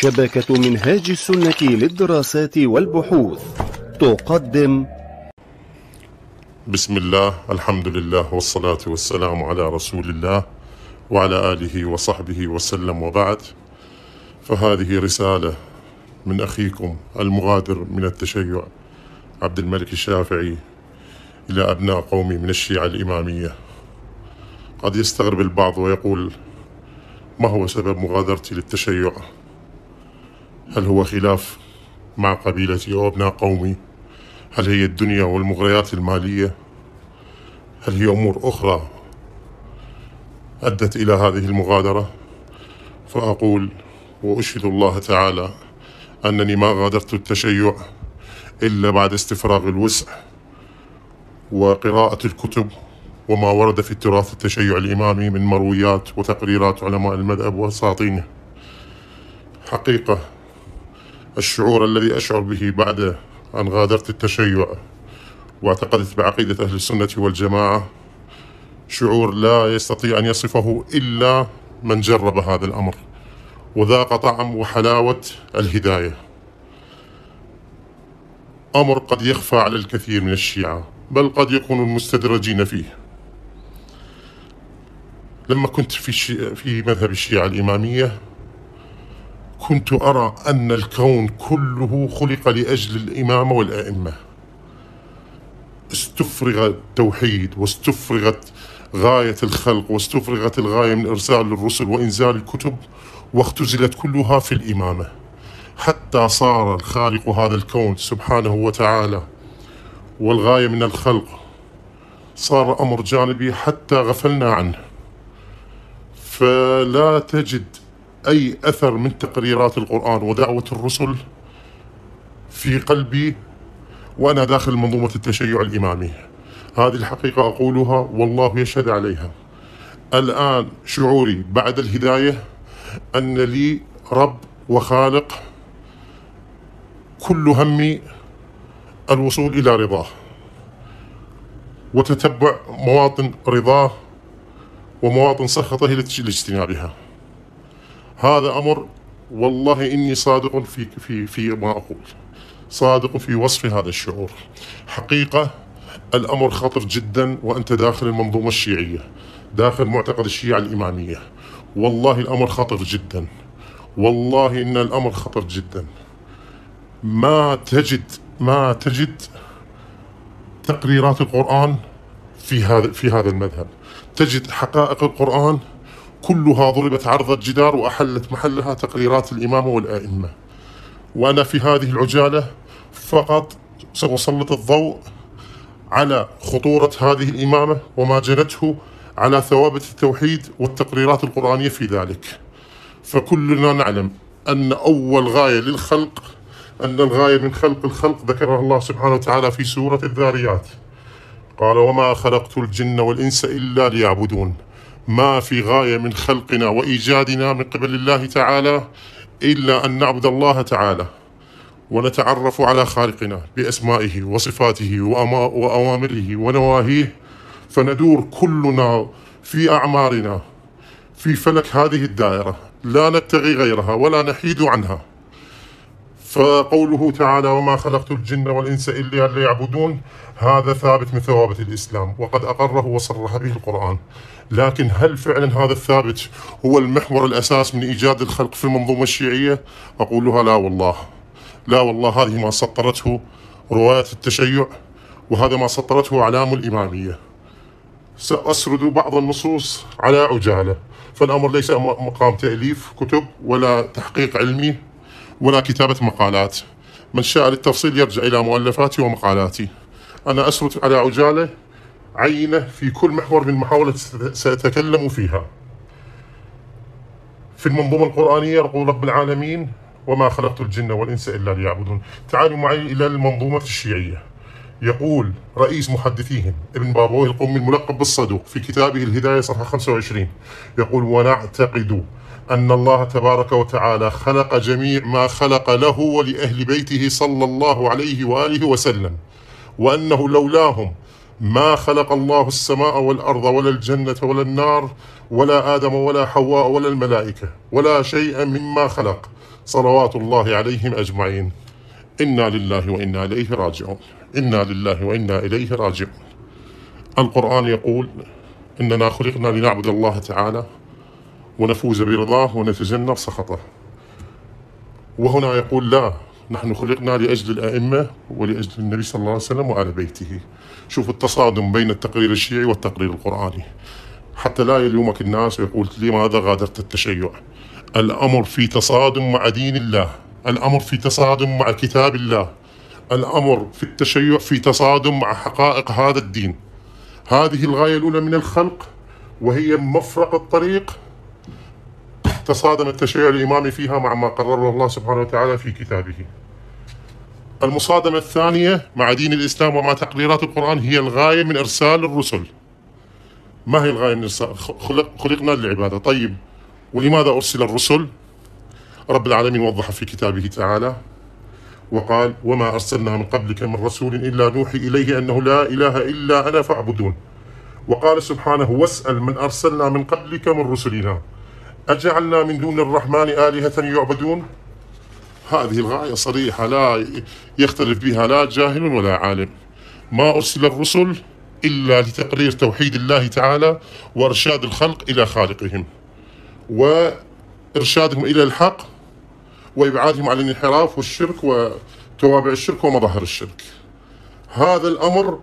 شبكة منهاج السنة للدراسات والبحوث تقدم بسم الله الحمد لله والصلاة والسلام على رسول الله وعلى آله وصحبه وسلم وبعد فهذه رسالة من أخيكم المغادر من التشيع عبد الملك الشافعي إلى أبناء قومي من الشيعة الإمامية قد يستغرب البعض ويقول ما هو سبب مغادرتي للتشيع هل هو خلاف مع قبيلتي وأبناء قومي هل هي الدنيا والمغريات المالية هل هي أمور أخرى أدت إلى هذه المغادرة فأقول وأشهد الله تعالى أنني ما غادرت التشيع إلا بعد استفراغ الوسع وقراءة الكتب وما ورد في التراث التشيع الإمامي من مرويات وتقريرات علماء المذهب وأساطينه حقيقة الشعور الذي أشعر به بعد أن غادرت التشيع واعتقدت بعقيدة أهل السنة والجماعة شعور لا يستطيع أن يصفه إلا من جرب هذا الأمر وذاق طعم وحلاوة الهداية أمر قد يخفى على الكثير من الشيعة بل قد يكون المستدرجين فيه لما كنت في, في مذهب الشيعة الإمامية كنت أرى أن الكون كله خلق لأجل الإمامة والأئمة استفرغ التوحيد واستفرغت غاية الخلق واستفرغت الغاية من إرسال الرسل وإنزال الكتب واختزلت كلها في الإمامة حتى صار الخالق هذا الكون سبحانه وتعالى والغاية من الخلق صار أمر جانبي حتى غفلنا عنه فلا تجد أي أثر من تقريرات القرآن ودعوة الرسل في قلبي وأنا داخل منظومة التشيع الإمامي هذه الحقيقة أقولها والله يشهد عليها الآن شعوري بعد الهداية أن لي رب وخالق كل همي الوصول إلى رضاه وتتبع مواطن رضاه ومواطن سخطه لاجتنابها هذا امر والله اني صادق في في في ما اقول صادق في وصف هذا الشعور حقيقه الامر خطر جدا وانت داخل المنظومه الشيعيه داخل معتقد الشيعه الاماميه والله الامر خطر جدا والله ان الامر خطر جدا ما تجد ما تجد تقريرات القران في هذا في هذا المذهب تجد حقائق القران كلها ضربت عرض الجدار وأحلت محلها تقريرات الإمام والآئمة وأنا في هذه العجالة فقط سأسلط الضوء على خطورة هذه الإمامة وما جرته على ثوابت التوحيد والتقريرات القرآنية في ذلك فكلنا نعلم أن أول غاية للخلق أن الغاية من خلق الخلق ذكرها الله سبحانه وتعالى في سورة الذاريات قال وما خلقت الجن والإنس إلا ليعبدون ما في غاية من خلقنا وإيجادنا من قبل الله تعالى إلا أن نعبد الله تعالى ونتعرف على خالقنا بأسمائه وصفاته وأوامره ونواهيه فندور كلنا في أعمارنا في فلك هذه الدائرة لا نبتغي غيرها ولا نحيد عنها فقوله تعالى وما خلقت الجن والإنس إلا ليعبدون هذا ثابت من ثوابت الإسلام وقد أقره وصرح به القرآن لكن هل فعلا هذا الثابت هو المحور الأساس من إيجاد الخلق في المنظومة الشيعية أقولها لا والله لا والله هذه ما سطرته رواية التشيع وهذا ما سطرته أعلام الإمامية سأسرد بعض النصوص على عجالة فالأمر ليس مقام تأليف كتب ولا تحقيق علمي ولا كتابة مقالات من شاء للتفصيل يرجع إلى مؤلفاتي ومقالاتي أنا أسرد على عجالة عينة في كل محور من محاولة سأتكلم فيها في المنظومة القرآنية يقول رب العالمين وما خلقت الجن والإنس إلا ليعبدون تعالوا معي إلى المنظومة الشيعية يقول رئيس محدثيهم ابن بابوي القومي الملقب بالصدوق في كتابه الهداية صفحة 25 يقول ونعتقد أن الله تبارك وتعالى خلق جميع ما خلق له ولأهل بيته صلى الله عليه وآله وسلم وأنه لولاهم ما خلق الله السماء والأرض ولا الجنة ولا النار ولا آدم ولا حواء ولا الملائكة ولا شيئا مما خلق صلوات الله عليهم أجمعين إنا لله وإنا إليه راجعون إنا لله وإنا إليه راجعون القرآن يقول إننا خلقنا لنعبد الله تعالى ونفوز برضاه ونتجنب سخطه وهنا يقول لا نحن خلقنا لأجل الأئمة ولأجل النبي صلى الله عليه وسلم وآل بيته شوف التصادم بين التقرير الشيعي والتقرير القرآني حتى لا يلومك الناس ويقول لماذا غادرت التشيع الأمر في تصادم مع دين الله الأمر في تصادم مع كتاب الله الأمر في التشيع في تصادم مع حقائق هذا الدين هذه الغاية الأولى من الخلق وهي مفرق الطريق تصادم التشريع الإمامي فيها مع ما قرره الله سبحانه وتعالى في كتابه المصادمة الثانية مع دين الإسلام ومع تقريرات القرآن هي الغاية من إرسال الرسل ما هي الغاية من إرسال خلق خلقنا للعبادة طيب ولماذا أرسل الرسل رب العالمين وضح في كتابه تعالى وقال وما أرسلنا من قبلك من رسول إلا نوحي إليه أنه لا إله إلا أنا فاعبدون وقال سبحانه واسأل من أرسلنا من قبلك من رسلنا أجعلنا من دون الرحمن آلهة يعبدون هذه الغاية صريحة لا يختلف بها لا جاهل ولا عالم ما أرسل الرسل إلا لتقرير توحيد الله تعالى وإرشاد الخلق إلى خالقهم وإرشادهم إلى الحق وإبعادهم عن الانحراف والشرك وتوابع الشرك ومظاهر الشرك هذا الأمر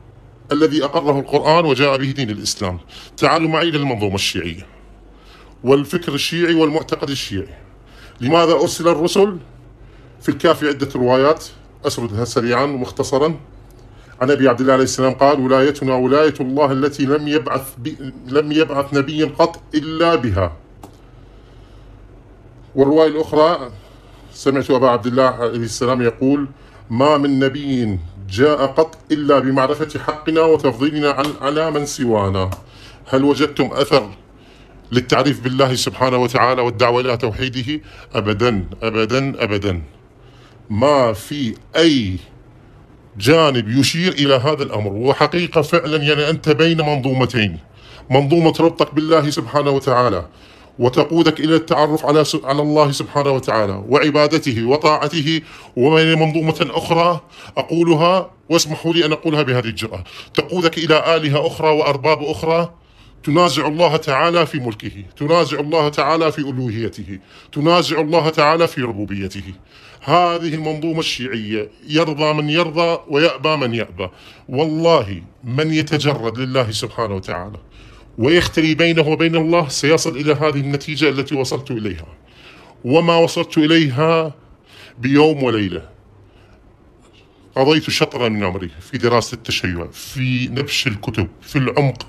الذي أقره القرآن وجاء به دين الإسلام تعالوا معي للمنظومة الشيعية والفكر الشيعي والمعتقد الشيعي لماذا أرسل الرسل في الكافي عدة روايات أسردها سريعا ومختصرا عن ابي عبد الله عليه السلام قال: ولايتنا ولايه الله التي لم يبعث لم يبعث نبي قط الا بها. والروايه الاخرى سمعت ابا عبد الله عليه السلام يقول: ما من نبي جاء قط الا بمعرفه حقنا وتفضيلنا على من سوانا. هل وجدتم اثر للتعريف بالله سبحانه وتعالى والدعوة إلى توحيده أبدا أبدا أبدا ما في أي جانب يشير إلى هذا الأمر وحقيقة فعلا يعني أنت بين منظومتين منظومة ربطك بالله سبحانه وتعالى وتقودك الى التعرف على على الله سبحانه وتعالى وعبادته وطاعته منظومة اخرى اقولها واسمحوا لي ان اقولها بهذه الجراه، تقودك الى الهه اخرى وارباب اخرى تنازع الله تعالى في ملكه تنازع الله تعالى في ألوهيته تنازع الله تعالى في ربوبيته هذه المنظومة الشيعية يرضى من يرضى ويأبى من يأبى والله من يتجرد لله سبحانه وتعالى ويختري بينه وبين الله سيصل إلى هذه النتيجة التي وصلت إليها وما وصلت إليها بيوم وليلة قضيت شطرا من عمري في دراسة التشيع في نبش الكتب في العمق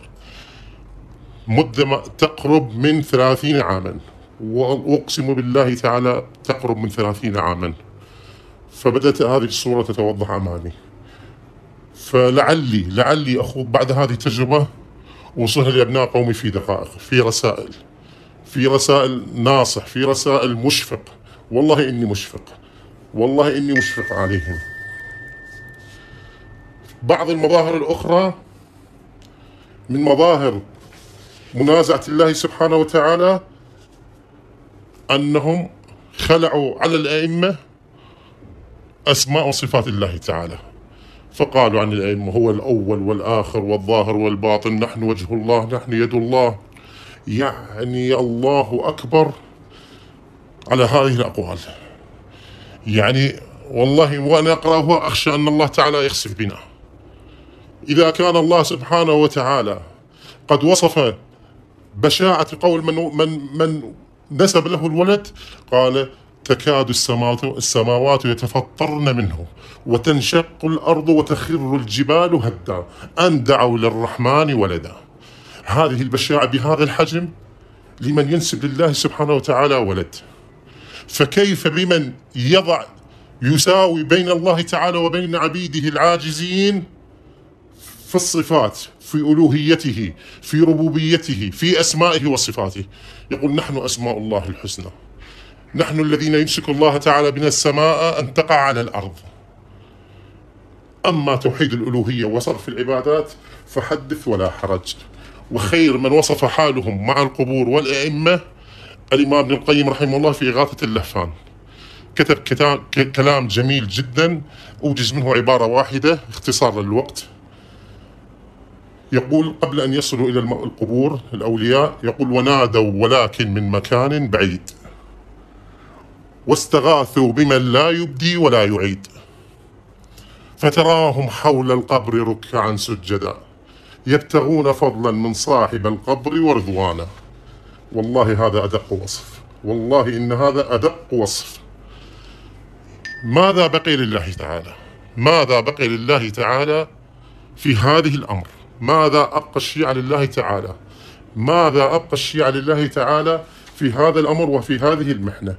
مدة تقرب من ثلاثين عاما وأقسم بالله تعالى تقرب من ثلاثين عاما فبدأت هذه الصورة تتوضح أمامي فلعلي لعلي أخوض بعد هذه التجربة وصلها لأبناء قومي في دقائق في رسائل في رسائل ناصح في رسائل مشفق والله إني مشفق والله إني مشفق عليهم بعض المظاهر الأخرى من مظاهر منازعة الله سبحانه وتعالى أنهم خلعوا على الأئمة أسماء وصفات الله تعالى فقالوا عن الأئمة هو الأول والآخر والظاهر والباطن نحن وجه الله نحن يد الله يعني الله أكبر على هذه الأقوال يعني والله وأنا أقرأها أخشى أن الله تعالى يخسف بنا إذا كان الله سبحانه وتعالى قد وصف بشاعة قول من من من نسب له الولد قال تكاد السماوات يتفطرن منه وتنشق الأرض وتخر الجبال هدا أن دعوا للرحمن ولدا هذه البشاعة بهذا الحجم لمن ينسب لله سبحانه وتعالى ولد فكيف بمن يضع يساوي بين الله تعالى وبين عبيده العاجزين في الصفات في ألوهيته في ربوبيته في أسمائه وصفاته يقول نحن أسماء الله الحسنى نحن الذين يمسك الله تعالى بنا السماء أن تقع على الأرض أما توحيد الألوهية وصرف العبادات فحدث ولا حرج وخير من وصف حالهم مع القبور والأئمة الإمام ابن القيم رحمه الله في إغاثة اللهفان كتب كلام جميل جدا أوجز منه عبارة واحدة اختصار للوقت يقول قبل أن يصلوا إلى القبور الأولياء يقول ونادوا ولكن من مكان بعيد واستغاثوا بمن لا يبدي ولا يعيد فتراهم حول القبر ركعا سجدا يبتغون فضلا من صاحب القبر ورضوانا والله هذا أدق وصف والله إن هذا أدق وصف ماذا بقي لله تعالى ماذا بقي لله تعالى في هذه الأمر ماذا أبقى الشيعة لله تعالى ماذا أبقى الشيعة لله تعالى في هذا الأمر وفي هذه المحنة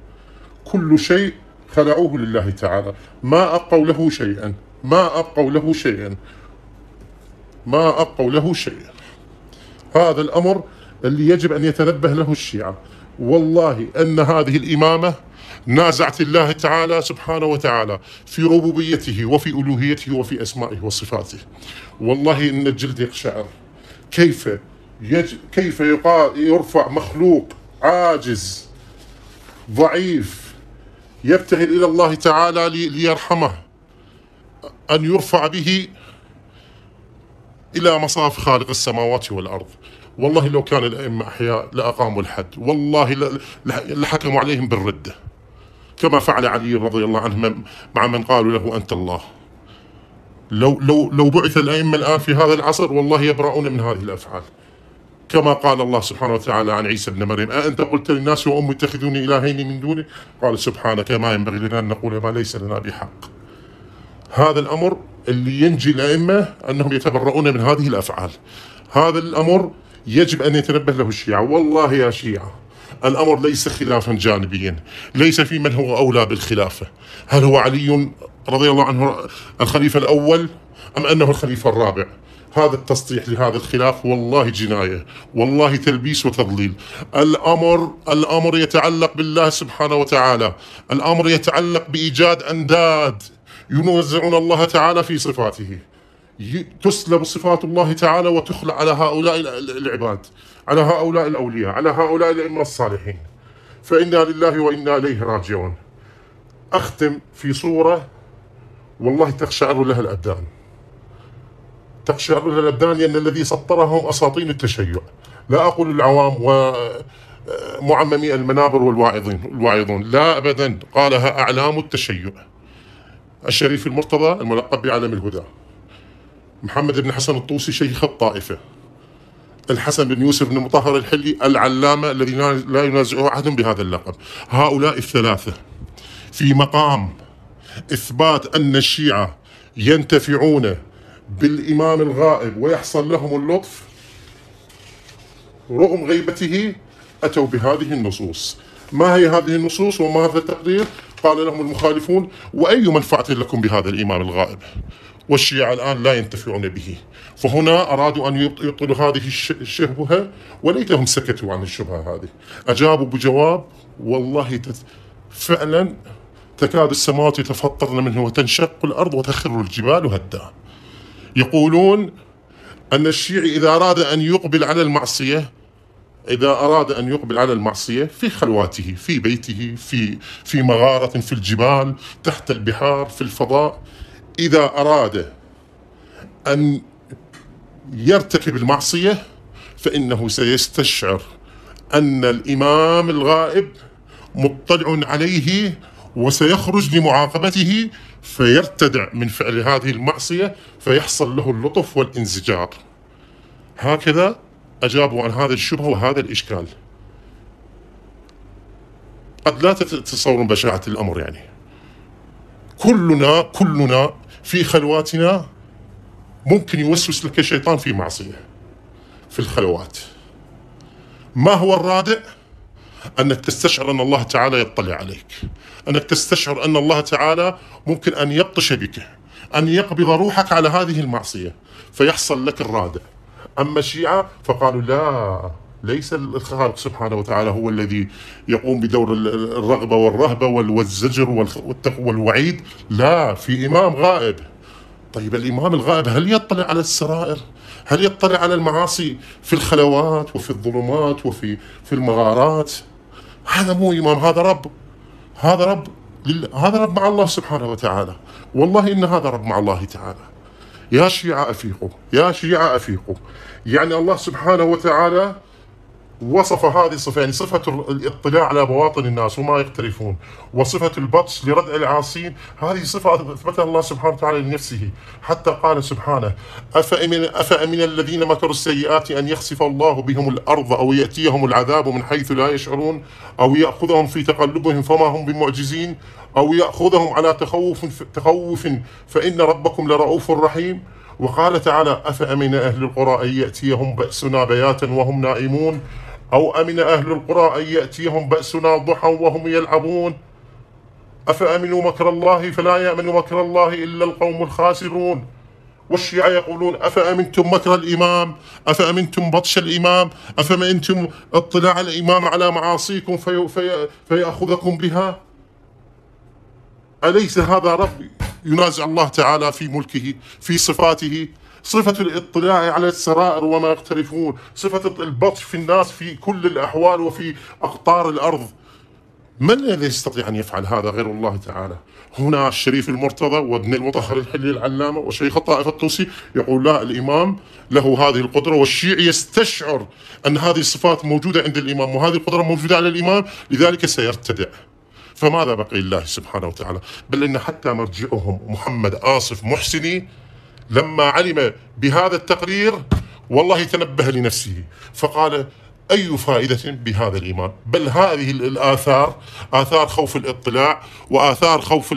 كل شيء خلعوه لله تعالى ما أبقوا له شيئا ما أبقوا له شيئا ما أبقوا له شيئا هذا الأمر اللي يجب أن يتنبه له الشيعة والله أن هذه الإمامة نازعت الله تعالى سبحانه وتعالى في ربوبيته وفي ألوهيته وفي أسمائه وصفاته والله إن الجلد يقشعر كيف يج... كيف يقال يرفع مخلوق عاجز ضعيف يبتهل إلى الله تعالى لي... ليرحمه أن يرفع به إلى مصاف خالق السماوات والأرض والله لو كان الأئمة أحياء لأقاموا الحد والله لحكموا عليهم بالردة كما فعل علي رضي الله عنه مع من قالوا له أنت الله لو لو لو بعث الأئمة الآن في هذا العصر والله يبرؤون من هذه الأفعال كما قال الله سبحانه وتعالى عن عيسى ابن مريم أأنت قلت للناس وأمي اتخذوني إلهين من دوني؟ قال سبحانك ما ينبغي لنا أن نقول ما ليس لنا بحق هذا الأمر اللي ينجي الأئمة أنهم يتبرؤون من هذه الأفعال هذا الأمر يجب أن يتنبه له الشيعة والله يا شيعة الأمر ليس خلافا جانبيا ليس في من هو أولى بالخلافة هل هو علي رضي الله عنه الخليفة الأول أم أنه الخليفة الرابع هذا التسطيح لهذا الخلاف والله جناية والله تلبيس وتضليل الأمر الأمر يتعلق بالله سبحانه وتعالى الأمر يتعلق بإيجاد أنداد ينزعون الله تعالى في صفاته تسلب صفات الله تعالى وتخلع على هؤلاء العباد على هؤلاء الأولياء على هؤلاء الأئمة الصالحين فإنا لله وإنا إليه راجعون أختم في صورة والله تقشعر لها الأبدان تقشعر لها الأبدان لأن الذي سطرهم أساطين التشيع لا أقول العوام ومعممي المنابر والواعظين الواعظون لا أبدا قالها أعلام التشيع الشريف المرتضى الملقب بعلم الهدى محمد بن حسن الطوسي شيخ الطائفة الحسن بن يوسف بن مطهر الحلي العلامة الذي لا ينازعه أحد بهذا اللقب هؤلاء الثلاثة في مقام إثبات أن الشيعة ينتفعون بالإمام الغائب ويحصل لهم اللطف رغم غيبته أتوا بهذه النصوص ما هي هذه النصوص وما هذا التقرير قال لهم المخالفون وأي منفعة لكم بهذا الإمام الغائب والشيعة الآن لا ينتفعون به فهنا أرادوا أن يبطلوا هذه الشبهة وليتهم سكتوا عن الشبهة هذه أجابوا بجواب والله فعلا تكاد السماوات يتفطرن منه وتنشق الأرض وتخر الجبال هدا يقولون أن الشيعي إذا أراد أن يقبل على المعصية إذا أراد أن يقبل على المعصية في خلواته في بيته في في مغارة في الجبال تحت البحار في الفضاء إذا أراد أن يرتكب المعصية فإنه سيستشعر أن الإمام الغائب مطلع عليه وسيخرج لمعاقبته فيرتدع من فعل هذه المعصية فيحصل له اللطف والانزجار هكذا أجابوا عن هذا الشبهة وهذا الإشكال قد لا تتصورون بشاعة الأمر يعني كلنا كلنا في خلواتنا ممكن يوسوس لك الشيطان في معصية في الخلوات ما هو الرادع أنك تستشعر أن الله تعالى يطلع عليك أنك تستشعر أن الله تعالى ممكن أن يبطش بك أن يقبض روحك على هذه المعصية فيحصل لك الرادع أما الشيعة فقالوا لا ليس الخالق سبحانه وتعالى هو الذي يقوم بدور الرغبة والرهبة والزجر والتقوى والوعيد لا في إمام غائب طيب الإمام الغائب هل يطلع على السرائر هل يطلع على المعاصي في الخلوات وفي الظلمات وفي في المغارات هذا مو إمام هذا رب هذا رب هذا رب مع الله سبحانه وتعالى والله إن هذا رب مع الله تعالى يا شيعة أفيقوا يا شيعة أفيقوا يعني الله سبحانه وتعالى وصف هذه الصفة يعني صفة الاطلاع على بواطن الناس وما يقترفون وصفة البطش لردع العاصين هذه صفة أثبتها الله سبحانه وتعالى لنفسه حتى قال سبحانه أفأمن, أفأمن الذين مكروا السيئات أن يخسف الله بهم الأرض أو يأتيهم العذاب من حيث لا يشعرون أو يأخذهم في تقلبهم فما هم بمعجزين أو يأخذهم على تخوف, تخوف فإن ربكم لرؤوف رحيم وقال تعالى أفأمن أهل القرى أن يأتيهم بأسنا بياتا وهم نائمون أو أمن أهل القرى أن يأتيهم بأسنا ضحى وهم يلعبون أفأمنوا مكر الله فلا يأمن مكر الله إلا القوم الخاسرون والشيعة يقولون أفأمنتم مكر الإمام أفأمنتم بطش الإمام أفأمنتم اطلاع الإمام على معاصيكم في في فيأخذكم بها أليس هذا ربي ينازع الله تعالى في ملكه في صفاته صفة الاطلاع على السرائر وما يقترفون صفة البطش في الناس في كل الأحوال وفي أقطار الأرض من الذي يستطيع أن يفعل هذا غير الله تعالى هنا الشريف المرتضى وابن المطهر الحلي العلامة وشيخ الطائفة الطوسي يقول لا الإمام له هذه القدرة والشيعي يستشعر أن هذه الصفات موجودة عند الإمام وهذه القدرة موجودة على الإمام لذلك سيرتدع فماذا بقي الله سبحانه وتعالى بل إن حتى مرجعهم محمد آصف محسني لما علم بهذا التقرير والله تنبه لنفسه فقال أي فائدة بهذا الإيمان بل هذه الآثار آثار خوف الاطلاع وآثار خوف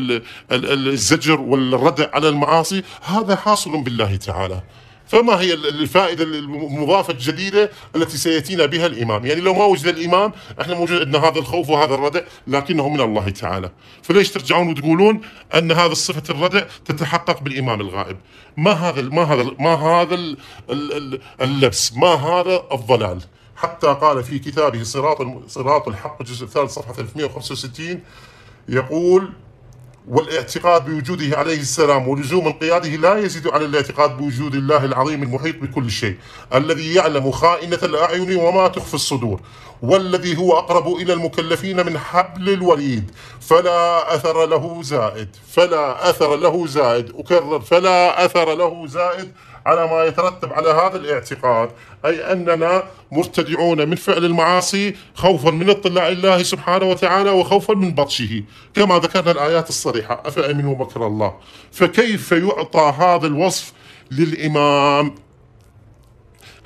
الزجر والردع على المعاصي هذا حاصل بالله تعالى فما هي الفائده المضافه الجديده التي سياتينا بها الامام؟ يعني لو ما وجد الامام احنا موجود عندنا هذا الخوف وهذا الردع لكنه من الله تعالى، فليش ترجعون وتقولون ان هذا صفه الردع تتحقق بالامام الغائب؟ ما هذا ما هذا ما هذا اللبس؟ ما هذا الضلال؟ حتى قال في كتابه صراط صراط الحق الجزء الثالث صفحه 365 يقول والاعتقاد بوجوده عليه السلام ولزوم انقياده لا يزيد على الاعتقاد بوجود الله العظيم المحيط بكل شيء الذي يعلم خائنة الأعين وما تخفي الصدور والذي هو أقرب إلى المكلفين من حبل الوريد فلا أثر له زائد فلا أثر له زائد أكرر فلا أثر له زائد على ما يترتب على هذا الاعتقاد أي أننا مرتدعون من فعل المعاصي خوفا من اطلاع الله سبحانه وتعالى وخوفا من بطشه كما ذكرنا الآيات الصريحة أفأمنوا مكر الله فكيف يعطى هذا الوصف للإمام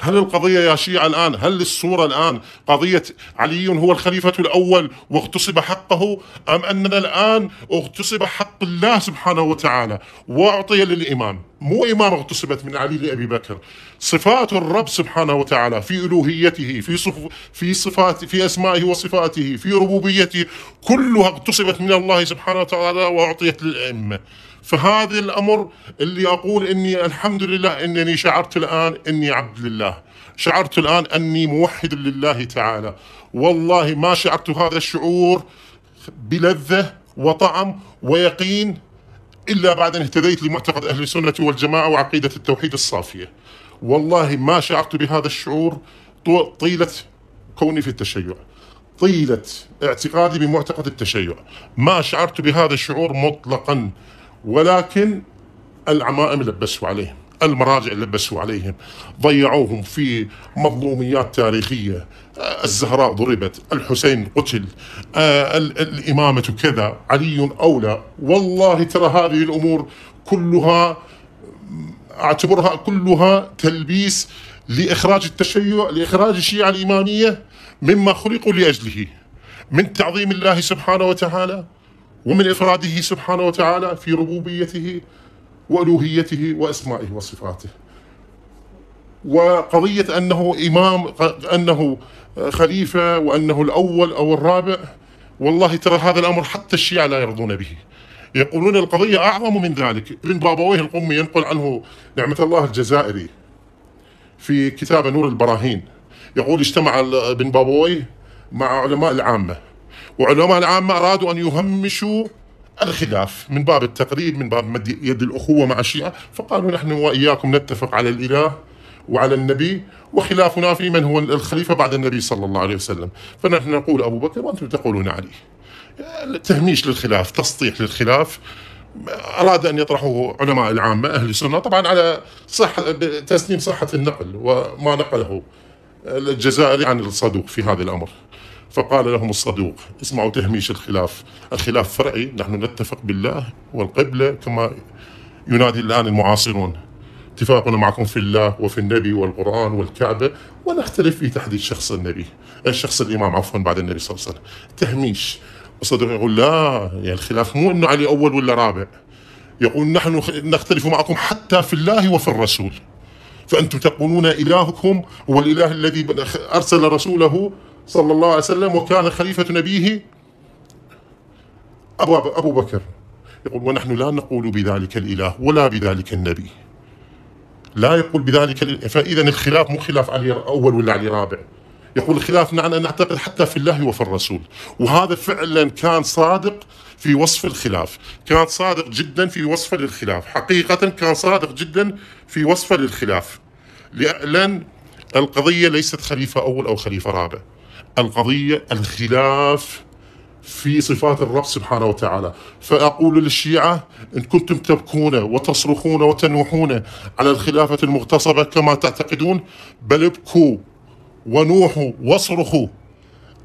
هل القضية يا شيعة الآن هل الصورة الآن قضية علي هو الخليفة الأول واغتصب حقه أم أننا الآن اغتصب حق الله سبحانه وتعالى وأعطي للإمام مو إمام اغتصبت من علي لأبي بكر صفات الرب سبحانه وتعالى في ألوهيته في صف في صفات في أسمائه وصفاته في ربوبيته كلها اغتصبت من الله سبحانه وتعالى وأعطيت للأئمة فهذا الأمر اللي أقول أني الحمد لله أنني شعرت الآن أني عبد لله شعرت الآن أني موحد لله تعالى والله ما شعرت هذا الشعور بلذة وطعم ويقين إلا بعد أن اهتديت لمعتقد أهل السنة والجماعة وعقيدة التوحيد الصافية والله ما شعرت بهذا الشعور طيلة كوني في التشيع طيلة اعتقادي بمعتقد التشيع ما شعرت بهذا الشعور مطلقا ولكن العمائم لبسوا عليهم المراجع اللي لبسوا عليهم ضيعوهم في مظلوميات تاريخية آه، الزهراء ضربت الحسين قتل آه، الإمامة كذا علي أولى والله ترى هذه الأمور كلها أعتبرها كلها تلبيس لإخراج التشيع لإخراج الشيعة الإمامية مما خلقوا لأجله من تعظيم الله سبحانه وتعالى ومن إفراده سبحانه وتعالى في ربوبيته وألوهيته وأسمائه وصفاته وقضية أنه إمام أنه خليفة وأنه الأول أو الرابع والله ترى هذا الأمر حتى الشيعة لا يرضون به يقولون القضية أعظم من ذلك ابن بابويه القمي ينقل عنه نعمة الله الجزائري في كتاب نور البراهين يقول اجتمع ابن بابويه مع علماء العامة وعلماء العامة أرادوا أن يهمشوا الخلاف من باب التقريب من باب مد يد الأخوة مع الشيعة فقالوا نحن وإياكم نتفق على الإله وعلى النبي وخلافنا في من هو الخليفة بعد النبي صلى الله عليه وسلم فنحن نقول أبو بكر وأنتم تقولون علي تهميش للخلاف تسطيح للخلاف أراد أن يطرحه علماء العامة أهل السنة طبعا على صحة تسليم صحة النقل وما نقله الجزائري عن الصدوق في هذا الأمر فقال لهم الصدوق اسمعوا تهميش الخلاف الخلاف فرعي نحن نتفق بالله والقبلة كما ينادي الآن المعاصرون اتفاقنا معكم في الله وفي النبي والقرآن والكعبة ونختلف في تحديد شخص النبي الشخص الإمام عفوا بعد النبي صلى الله عليه وسلم تهميش الصدوق يقول لا يعني الخلاف مو أنه علي أول ولا رابع يقول نحن نختلف معكم حتى في الله وفي الرسول فأنتم تقولون إلهكم هو الإله الذي أرسل رسوله صلى الله عليه وسلم وكان خليفة نبيه أبو, أبو بكر يقول ونحن لا نقول بذلك الإله ولا بذلك النبي لا يقول بذلك فإذا الخلاف مو خلاف علي أول ولا علي رابع يقول الخلاف أن نعتقد حتى في الله وفي الرسول وهذا فعلا كان صادق في وصف الخلاف كان صادق جدا في وصفه للخلاف حقيقة كان صادق جدا في وصفه للخلاف لأن القضية ليست خليفة أول أو خليفة رابع القضية الخلاف في صفات الرب سبحانه وتعالى فأقول للشيعة إن كنتم تبكون وتصرخون وتنوحون على الخلافة المغتصبة كما تعتقدون بل ابكوا ونوحوا واصرخوا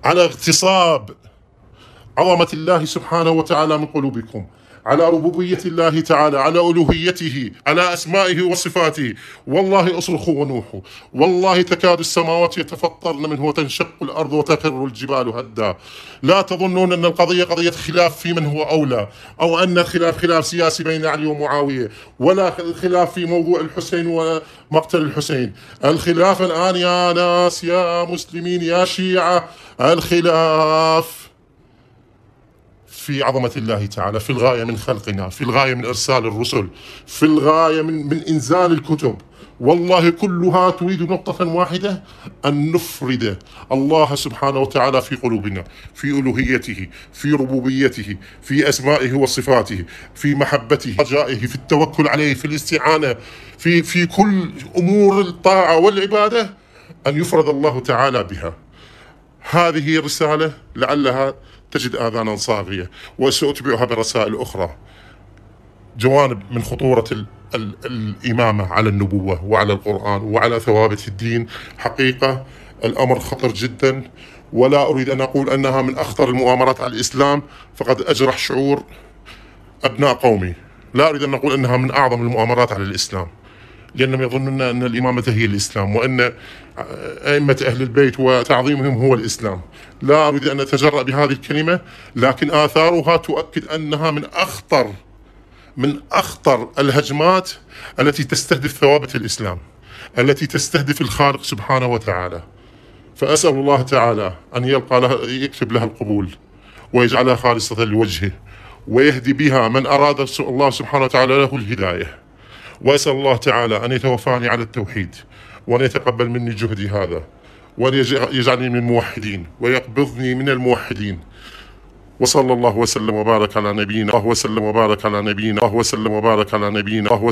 على اغتصاب عظمة الله سبحانه وتعالى من قلوبكم على ربوبية الله تعالى على ألوهيته على أسمائه وصفاته والله أصرخوا ونوحوا والله تكاد السماوات يتفطرن منه وتنشق الأرض وتخر الجبال هدا لا تظنون أن القضية قضية خلاف في من هو أولى أو أن الخلاف خلاف سياسي بين علي ومعاوية ولا الخلاف في موضوع الحسين ومقتل الحسين الخلاف الآن يا ناس يا مسلمين يا شيعة الخلاف في عظمة الله تعالى في الغاية من خلقنا في الغاية من إرسال الرسل في الغاية من, من إنزال الكتب والله كلها تريد نقطة واحدة أن نفرد الله سبحانه وتعالى في قلوبنا في ألوهيته في ربوبيته في أسمائه وصفاته في محبته رجائه في التوكل عليه في الاستعانة في, في كل أمور الطاعة والعبادة أن يفرد الله تعالى بها هذه رسالة لعلها تجد آذانا صاغية وسأتبعها برسائل أخرى جوانب من خطورة الـ الـ الإمامة على النبوة وعلى القرآن وعلى ثوابت الدين حقيقة الأمر خطر جدا ولا أريد أن أقول أنها من أخطر المؤامرات على الإسلام فقد أجرح شعور أبناء قومي لا أريد أن أقول أنها من أعظم المؤامرات على الإسلام لأنهم يظنون أن الإمامة هي الإسلام وأن أئمة أهل البيت وتعظيمهم هو الإسلام لا أريد أن أتجرأ بهذه الكلمة لكن آثارها تؤكد أنها من أخطر من أخطر الهجمات التي تستهدف ثوابت الإسلام التي تستهدف الخالق سبحانه وتعالى فأسأل الله تعالى أن يلقى لها يكتب لها القبول ويجعلها خالصة لوجهه ويهدي بها من أراد الله سبحانه وتعالى له الهداية وأسأل الله تعالى أن يتوفاني على التوحيد وأن يتقبل مني جهدي هذا وأن يجعلني من الموحدين ويقبضني من الموحدين وصلى الله وسلم وبارك على نبينا وسلم وبارك على نبينا وسلم وبارك على نبينا